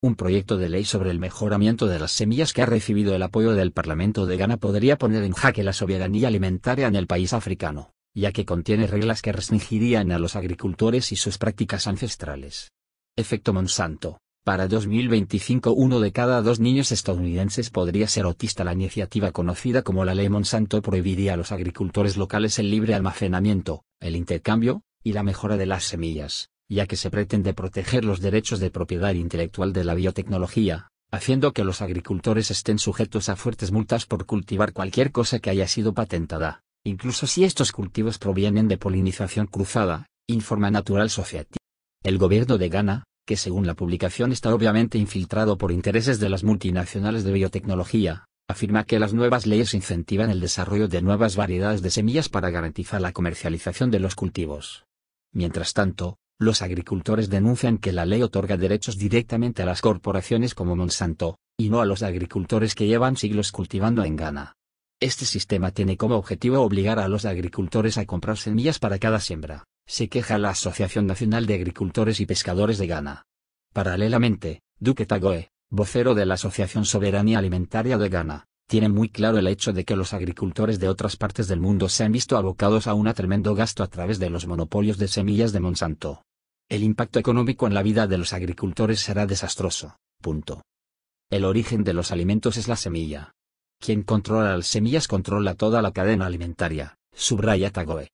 Un proyecto de ley sobre el mejoramiento de las semillas que ha recibido el apoyo del Parlamento de Ghana podría poner en jaque la soberanía alimentaria en el país africano, ya que contiene reglas que restringirían a los agricultores y sus prácticas ancestrales. Efecto Monsanto. Para 2025 uno de cada dos niños estadounidenses podría ser autista. La iniciativa conocida como la ley Monsanto prohibiría a los agricultores locales el libre almacenamiento, el intercambio, y la mejora de las semillas, ya que se pretende proteger los derechos de propiedad intelectual de la biotecnología, haciendo que los agricultores estén sujetos a fuertes multas por cultivar cualquier cosa que haya sido patentada, incluso si estos cultivos provienen de polinización cruzada, informa Natural Society. El gobierno de Ghana, que según la publicación está obviamente infiltrado por intereses de las multinacionales de biotecnología, afirma que las nuevas leyes incentivan el desarrollo de nuevas variedades de semillas para garantizar la comercialización de los cultivos. Mientras tanto, los agricultores denuncian que la ley otorga derechos directamente a las corporaciones como Monsanto, y no a los agricultores que llevan siglos cultivando en Ghana. Este sistema tiene como objetivo obligar a los agricultores a comprar semillas para cada siembra, se queja la Asociación Nacional de Agricultores y Pescadores de Ghana. Paralelamente, Duque Tagoe, vocero de la Asociación Soberanía Alimentaria de Ghana, tiene muy claro el hecho de que los agricultores de otras partes del mundo se han visto abocados a un tremendo gasto a través de los monopolios de semillas de Monsanto. El impacto económico en la vida de los agricultores será desastroso. El origen de los alimentos es la semilla. Quien controla las semillas controla toda la cadena alimentaria, subraya Tagoe.